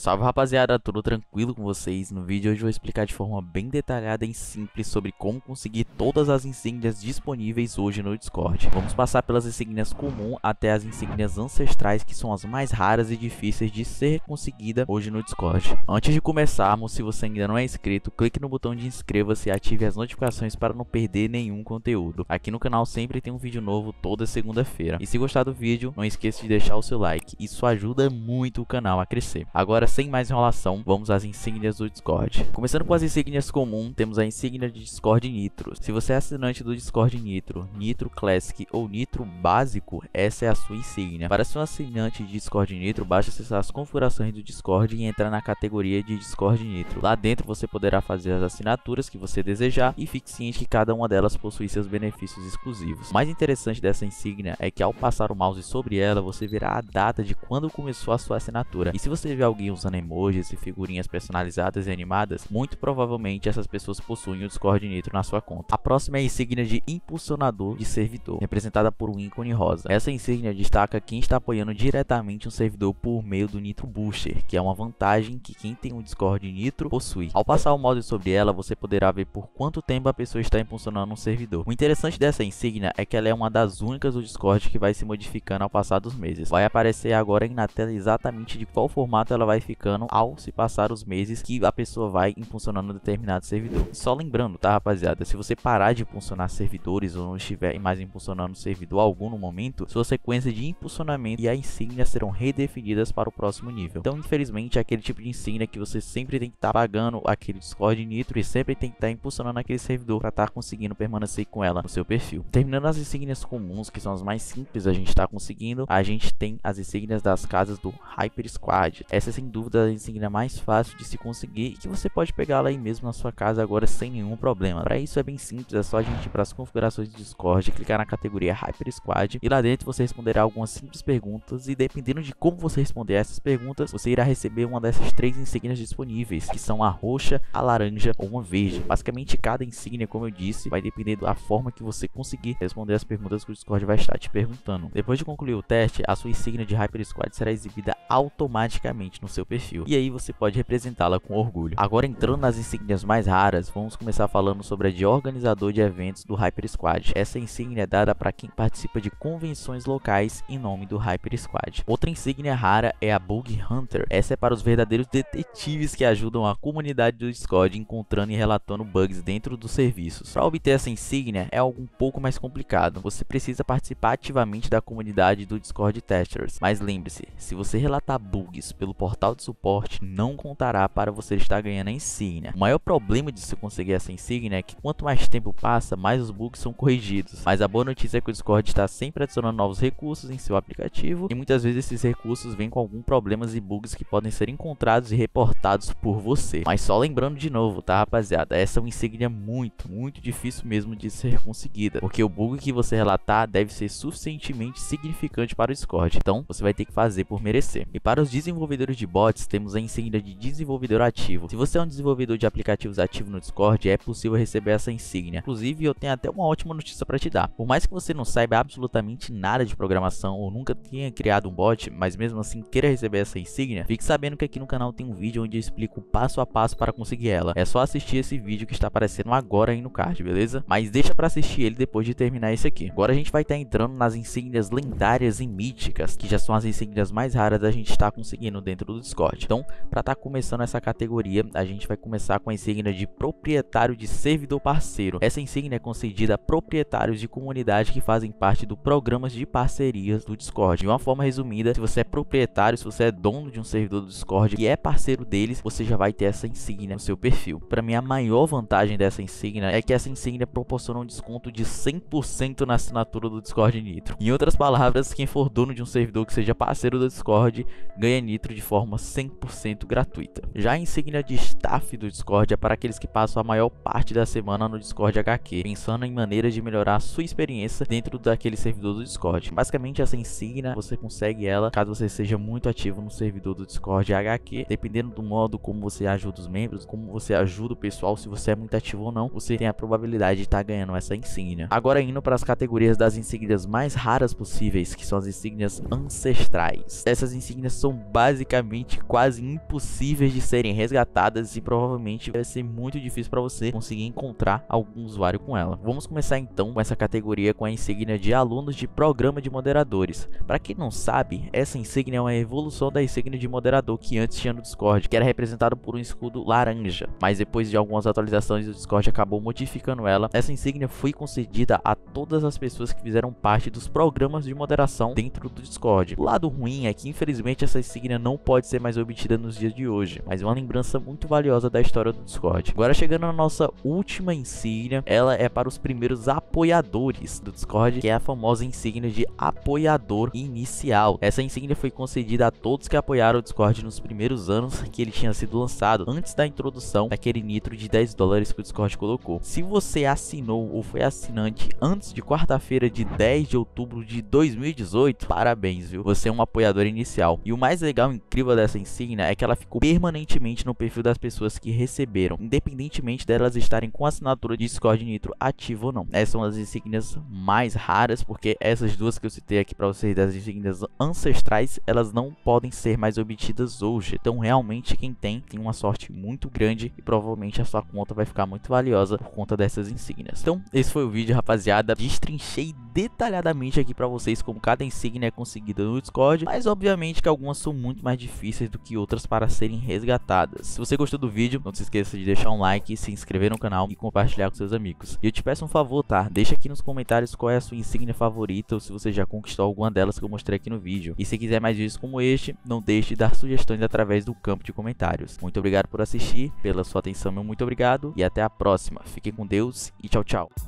Salve rapaziada, tudo tranquilo com vocês? No vídeo hoje eu vou explicar de forma bem detalhada e simples sobre como conseguir todas as insígnias disponíveis hoje no Discord. Vamos passar pelas insígnias comum até as insígnias ancestrais que são as mais raras e difíceis de ser conseguida hoje no Discord. Antes de começarmos, se você ainda não é inscrito, clique no botão de inscreva-se e ative as notificações para não perder nenhum conteúdo. Aqui no canal sempre tem um vídeo novo toda segunda-feira. E se gostar do vídeo, não esqueça de deixar o seu like, isso ajuda muito o canal a crescer. Agora sem mais enrolação, vamos às insígnias do Discord. Começando com as insígnias comuns, temos a insígnia de Discord Nitro. Se você é assinante do Discord Nitro, Nitro Classic ou Nitro Básico, essa é a sua insígnia. Para ser um assinante de Discord Nitro, basta acessar as configurações do Discord e entrar na categoria de Discord Nitro. Lá dentro você poderá fazer as assinaturas que você desejar e fique ciente que cada uma delas possui seus benefícios exclusivos. O mais interessante dessa insígnia é que ao passar o mouse sobre ela, você verá a data de quando começou a sua assinatura. E se você vê alguém usando emojis e figurinhas personalizadas e animadas, muito provavelmente essas pessoas possuem o Discord Nitro na sua conta. A próxima é a insígnia de impulsionador de servidor, representada por um ícone rosa. Essa insígnia destaca quem está apoiando diretamente um servidor por meio do Nitro Booster, que é uma vantagem que quem tem um Discord Nitro possui. Ao passar o mouse sobre ela, você poderá ver por quanto tempo a pessoa está impulsionando um servidor. O interessante dessa insígnia é que ela é uma das únicas do Discord que vai se modificando ao passar dos meses. Vai aparecer agora na tela exatamente de qual formato ela vai modificando ao se passar os meses que a pessoa vai impulsionando um determinado servidor. Só lembrando, tá, rapaziada? Se você parar de impulsionar servidores ou não estiver mais impulsionando servidor algum no momento, sua sequência de impulsionamento e a insígnia serão redefinidas para o próximo nível. Então, infelizmente, é aquele tipo de insígnia que você sempre tem que estar tá pagando aquele Discord Nitro e sempre tem que estar tá impulsionando aquele servidor para estar tá conseguindo permanecer com ela no seu perfil. Terminando as insígnias comuns, que são as mais simples a gente está conseguindo, a gente tem as insígnias das casas do Hyper Squad. Essa, é, sem dúvida, dúvida a insígnia mais fácil de se conseguir e que você pode pegar lá aí mesmo na sua casa agora sem nenhum problema. Para isso é bem simples, é só a gente ir para as configurações do Discord, clicar na categoria Hyper Squad e lá dentro você responderá algumas simples perguntas e dependendo de como você responder essas perguntas, você irá receber uma dessas três insígnias disponíveis, que são a roxa, a laranja ou uma verde. Basicamente cada insígnia, como eu disse, vai depender da forma que você conseguir responder as perguntas que o Discord vai estar te perguntando. Depois de concluir o teste, a sua insígnia de Hyper Squad será exibida automaticamente no seu perfil, e aí você pode representá-la com orgulho. Agora entrando nas insígnias mais raras, vamos começar falando sobre a de organizador de eventos do Hyper Squad. Essa insígnia é dada para quem participa de convenções locais em nome do Hyper Squad. Outra insígnia rara é a Bug Hunter. Essa é para os verdadeiros detetives que ajudam a comunidade do Discord encontrando e relatando bugs dentro dos serviços. Para obter essa insígnia é algo um pouco mais complicado. Você precisa participar ativamente da comunidade do Discord Testers. Mas lembre-se, se você relatar bugs pelo portal local de suporte não contará para você estar ganhando a insígnia. O maior problema de se conseguir essa insígnia é que quanto mais tempo passa, mais os bugs são corrigidos. Mas a boa notícia é que o Discord está sempre adicionando novos recursos em seu aplicativo e muitas vezes esses recursos vêm com alguns problemas e bugs que podem ser encontrados e reportados por você. Mas só lembrando de novo, tá rapaziada, essa é uma insígnia muito, muito difícil mesmo de ser conseguida, porque o bug que você relatar deve ser suficientemente significante para o Discord, então você vai ter que fazer por merecer. E para os desenvolvedores de bots, temos a insígnia de desenvolvedor ativo. Se você é um desenvolvedor de aplicativos ativo no Discord, é possível receber essa insígnia. Inclusive, eu tenho até uma ótima notícia para te dar. Por mais que você não saiba absolutamente nada de programação ou nunca tenha criado um bot, mas mesmo assim queira receber essa insígnia, fique sabendo que aqui no canal tem um vídeo onde eu explico passo a passo para conseguir ela. É só assistir esse vídeo que está aparecendo agora aí no card, beleza? Mas deixa para assistir ele depois de terminar esse aqui. Agora a gente vai estar tá entrando nas insígnias lendárias e míticas, que já são as insígnias mais raras da gente estar tá conseguindo dentro do Discord. Então, para estar tá começando essa categoria, a gente vai começar com a insígnia de proprietário de servidor parceiro. Essa insígnia é concedida a proprietários de comunidade que fazem parte do programa de parcerias do Discord. De uma forma resumida, se você é proprietário, se você é dono de um servidor do Discord e é parceiro deles, você já vai ter essa insígnia no seu perfil. Para mim, a maior vantagem dessa insígnia é que essa insígnia proporciona um desconto de 100% na assinatura do Discord Nitro. Em outras palavras, quem for dono de um servidor que seja parceiro do Discord ganha Nitro de forma 100% gratuita. Já a insígnia de staff do Discord é para aqueles que passam a maior parte da semana no Discord HQ, pensando em maneiras de melhorar a sua experiência dentro daquele servidor do Discord. Basicamente, essa insígnia você consegue ela caso você seja muito ativo no servidor do Discord HQ, dependendo do modo como você ajuda os membros, como você ajuda o pessoal, se você é muito ativo ou não, você tem a probabilidade de estar tá ganhando essa insígnia. Agora indo para as categorias das insígnias mais raras possíveis, que são as insígnias ancestrais. Essas insígnias são basicamente praticamente quase impossíveis de serem resgatadas e provavelmente vai ser muito difícil para você conseguir encontrar algum usuário com ela. Vamos começar então com essa categoria com a insígnia de alunos de programa de moderadores. Para quem não sabe, essa insígnia é uma evolução da insígnia de moderador que antes tinha no Discord, que era representado por um escudo laranja, mas depois de algumas atualizações o Discord acabou modificando ela. Essa insígnia foi concedida a todas as pessoas que fizeram parte dos programas de moderação dentro do Discord. O lado ruim é que infelizmente essa insígnia não pode ser ser mais obtida nos dias de hoje, mas é uma lembrança muito valiosa da história do Discord. Agora chegando na nossa última insígnia, ela é para os primeiros apoiadores do Discord, que é a famosa insígnia de apoiador inicial. Essa insígnia foi concedida a todos que apoiaram o Discord nos primeiros anos que ele tinha sido lançado, antes da introdução daquele nitro de 10 dólares que o Discord colocou. Se você assinou ou foi assinante antes de quarta-feira de 10 de outubro de 2018, parabéns, viu? Você é um apoiador inicial. E o mais legal, incrível dessa dessa insígnia é que ela ficou permanentemente no perfil das pessoas que receberam, independentemente delas estarem com a assinatura de Discord Nitro ativa ou não. Essas são as insígnias mais raras, porque essas duas que eu citei aqui para vocês, das insígnias ancestrais, elas não podem ser mais obtidas hoje. Então, realmente, quem tem, tem uma sorte muito grande e provavelmente a sua conta vai ficar muito valiosa por conta dessas insígnias. Então, esse foi o vídeo, rapaziada. Destrinchei detalhadamente aqui para vocês como cada insígnia é conseguida no Discord, mas obviamente que algumas são muito mais difíceis difíceis do que outras para serem resgatadas. Se você gostou do vídeo, não se esqueça de deixar um like, se inscrever no canal e compartilhar com seus amigos. E eu te peço um favor, tá? Deixa aqui nos comentários qual é a sua insígnia favorita ou se você já conquistou alguma delas que eu mostrei aqui no vídeo. E se quiser mais vídeos como este, não deixe de dar sugestões através do campo de comentários. Muito obrigado por assistir, pela sua atenção, meu muito obrigado e até a próxima. Fiquem com Deus e tchau, tchau.